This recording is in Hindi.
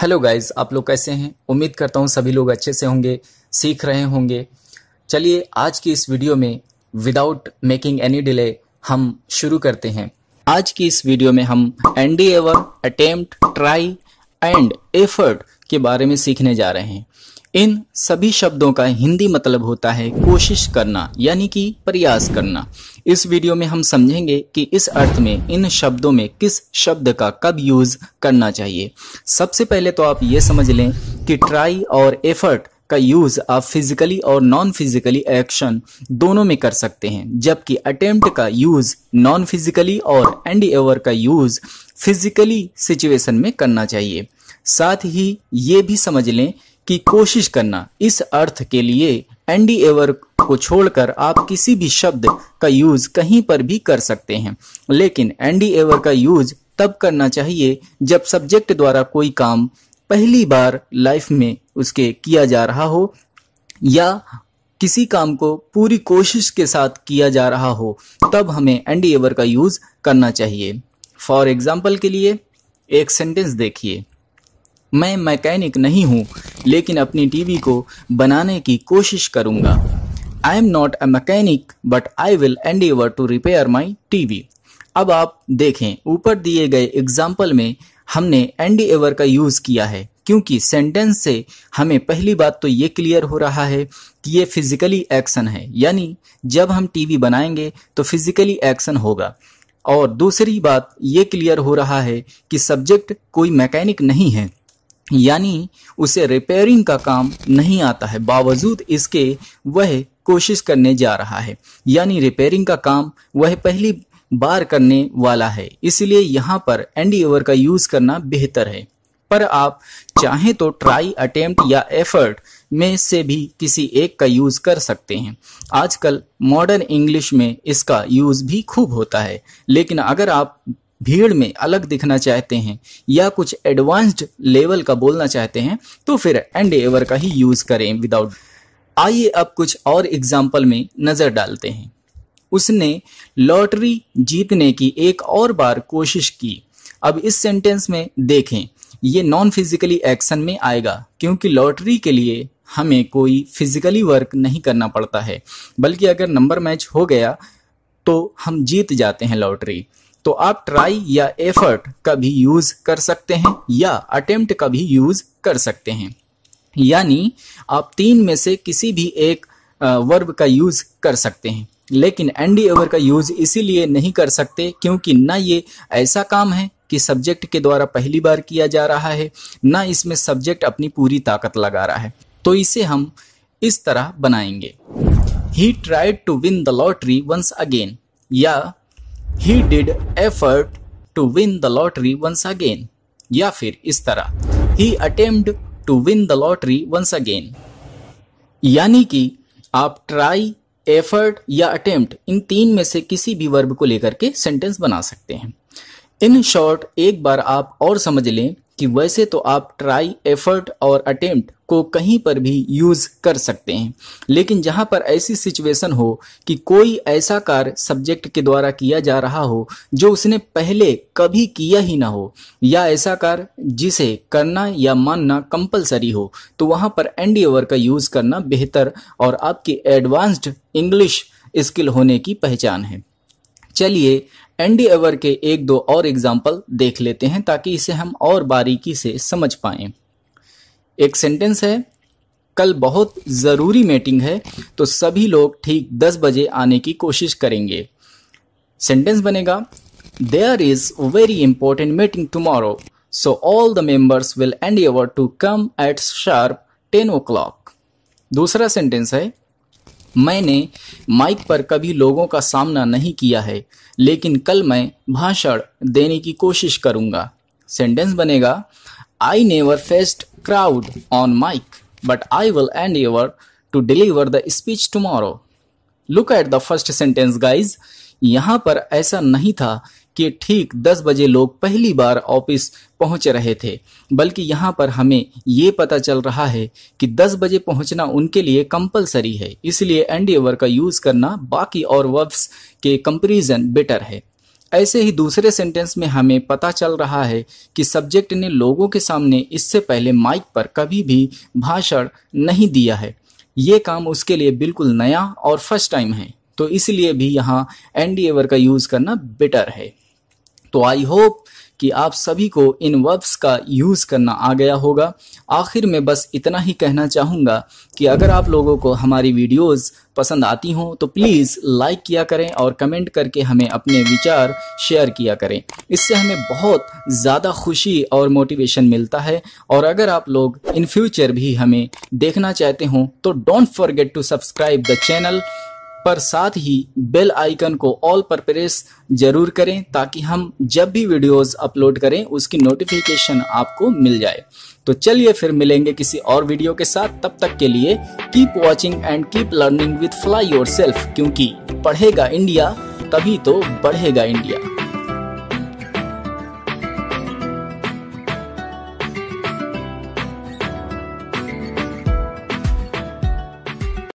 हेलो गाइस आप लोग कैसे हैं उम्मीद करता हूँ सभी लोग अच्छे से होंगे सीख रहे होंगे चलिए आज की इस वीडियो में विदाउट मेकिंग एनी डिले हम शुरू करते हैं आज की इस वीडियो में हम ever attempt try and effort के बारे में सीखने जा रहे हैं इन सभी शब्दों का हिंदी मतलब होता है कोशिश करना यानी कि प्रयास करना इस वीडियो में हम समझेंगे कि इस अर्थ में इन शब्दों में किस शब्द का कब यूज करना चाहिए सबसे पहले तो आप ये समझ लें कि ट्राई और एफर्ट का यूज आप फिजिकली और नॉन फिजिकली एक्शन दोनों में कर सकते हैं जबकि अटेम्प्ट का यूज नॉन फिजिकली और एंड एवर का यूज फिजिकली सिचुएशन में करना चाहिए साथ ही ये भी समझ लें की कोशिश करना इस अर्थ के लिए एवर को छोड़कर आप किसी भी शब्द का यूज कहीं पर भी कर सकते हैं लेकिन एवर का यूज तब करना चाहिए जब सब्जेक्ट द्वारा कोई काम पहली बार लाइफ में उसके किया जा रहा हो या किसी काम को पूरी कोशिश के साथ किया जा रहा हो तब हमें एवर का यूज करना चाहिए फॉर एग्जाम्पल के लिए एक सेंटेंस देखिए मैं मैकेनिक नहीं हूँ लेकिन अपनी टीवी को बनाने की कोशिश करूँगा I am not a mechanic but I will endeavour to repair my TV अब आप देखें ऊपर दिए गए एग्जाम्पल में हमने एंडी एवर का यूज़ किया है क्योंकि सेंटेंस से हमें पहली बात तो ये क्लियर हो रहा है कि ये फिजिकली एक्शन है यानी जब हम टीवी बनाएंगे तो फिजिकली एक्शन होगा और दूसरी बात ये क्लियर हो रहा है कि सब्जेक्ट कोई मैकेनिक नहीं है यानी उसे रिपेयरिंग का काम नहीं आता है बावजूद इसके वह कोशिश करने जा रहा है यानी रिपेयरिंग का काम वह पहली बार करने वाला है इसलिए यहाँ पर एंडी ओवर का यूज करना बेहतर है पर आप चाहें तो ट्राई अटेम्प्ट या एफर्ट में से भी किसी एक का यूज कर सकते हैं आजकल मॉडर्न इंग्लिश में इसका यूज भी खूब होता है लेकिन अगर आप भीड़ में अलग दिखना चाहते हैं या कुछ एडवांस्ड लेवल का बोलना चाहते हैं तो फिर एंड एवर का ही यूज करें विदाउट आइए अब कुछ और एग्जाम्पल में नजर डालते हैं उसने लॉटरी जीतने की एक और बार कोशिश की अब इस सेंटेंस में देखें ये नॉन फिजिकली एक्शन में आएगा क्योंकि लॉटरी के लिए हमें कोई फिजिकली वर्क नहीं करना पड़ता है बल्कि अगर नंबर मैच हो गया तो हम जीत जाते हैं लॉटरी तो आप ट्राई या एफर्ट का भी यूज कर सकते हैं या अटेम्प्ट का भी यूज कर सकते हैं यानी आप तीन में से किसी भी एक वर्ब का यूज कर सकते हैं लेकिन एंडी एवर का यूज इसीलिए नहीं कर सकते क्योंकि ना ये ऐसा काम है कि सब्जेक्ट के द्वारा पहली बार किया जा रहा है ना इसमें सब्जेक्ट अपनी पूरी ताकत लगा रहा है तो इसे हम इस तरह बनाएंगे ही tried to win the lottery once again या ही did effort to win the lottery once again या फिर इस तरह ही attempt to win the lottery once again यानी कि आप ट्राई एफर्ट या अटेम्प्ट इन तीन में से किसी भी वर्ब को लेकर के सेंटेंस बना सकते हैं इन शॉर्ट एक बार आप और समझ लें कि वैसे तो आप ट्राई एफर्ट और अटेम्प्ट को कहीं पर भी यूज कर सकते हैं लेकिन जहां पर ऐसी सिचुएशन हो कि कोई ऐसा कार्य सब्जेक्ट के द्वारा किया जा रहा हो जो उसने पहले कभी किया ही ना हो या ऐसा कार्य जिसे करना या मानना कंपलसरी हो तो वहां पर एंडीओवर का यूज करना बेहतर और आपकी एडवांस्ड इंग्लिश स्किल होने की पहचान है चलिए एंडी एवर के एक दो और एग्जाम्पल देख लेते हैं ताकि इसे हम और बारीकी से समझ पाएं एक सेंटेंस है कल बहुत ज़रूरी मीटिंग है तो सभी लोग ठीक दस बजे आने की कोशिश करेंगे सेंटेंस बनेगा there is very important meeting tomorrow so all the members will endeavour to come at sharp ten o'clock दूसरा सेंटेंस है मैंने माइक पर कभी लोगों का सामना नहीं किया है लेकिन कल मैं भाषण देने की कोशिश करूंगा सेंटेंस बनेगा I never faced crowd on mic, but I will endeavor to deliver the speech tomorrow. Look at the first sentence guys यहाँ पर ऐसा नहीं था कि ठीक 10 बजे लोग पहली बार ऑफिस पहुंच रहे थे बल्कि यहाँ पर हमें ये पता चल रहा है कि 10 बजे पहुंचना उनके लिए कंपलसरी है इसलिए एंडेवर का यूज करना बाकी और वर्ब्स के कंपेरिजन बेटर है ऐसे ही दूसरे सेंटेंस में हमें पता चल रहा है कि सब्जेक्ट ने लोगों के सामने इससे पहले माइक पर कभी भी भाषण नहीं दिया है ये काम उसके लिए बिल्कुल नया और फर्स्ट टाइम है तो इसलिए भी यहाँ एंड एवर का यूज़ करना बेटर है तो आई होप कि आप सभी को इन वर्ब्स का यूज़ करना आ गया होगा आखिर में बस इतना ही कहना चाहूँगा कि अगर आप लोगों को हमारी वीडियोस पसंद आती हों तो प्लीज़ लाइक किया करें और कमेंट करके हमें अपने विचार शेयर किया करें इससे हमें बहुत ज़्यादा खुशी और मोटिवेशन मिलता है और अगर आप लोग इन फ्यूचर भी हमें देखना चाहते हों तो don't forget to subscribe the channel पर साथ ही बेल आइकन को ऑल पर प्रेस जरूर करें ताकि हम जब भी वीडियोस अपलोड करें उसकी नोटिफिकेशन आपको मिल जाए तो चलिए फिर मिलेंगे किसी और वीडियो के साथ तब तक के लिए keep watching and keep learning with fly your क्योंकि पढ़ेगा इंडिया तभी तो बढ़ेगा इंडिया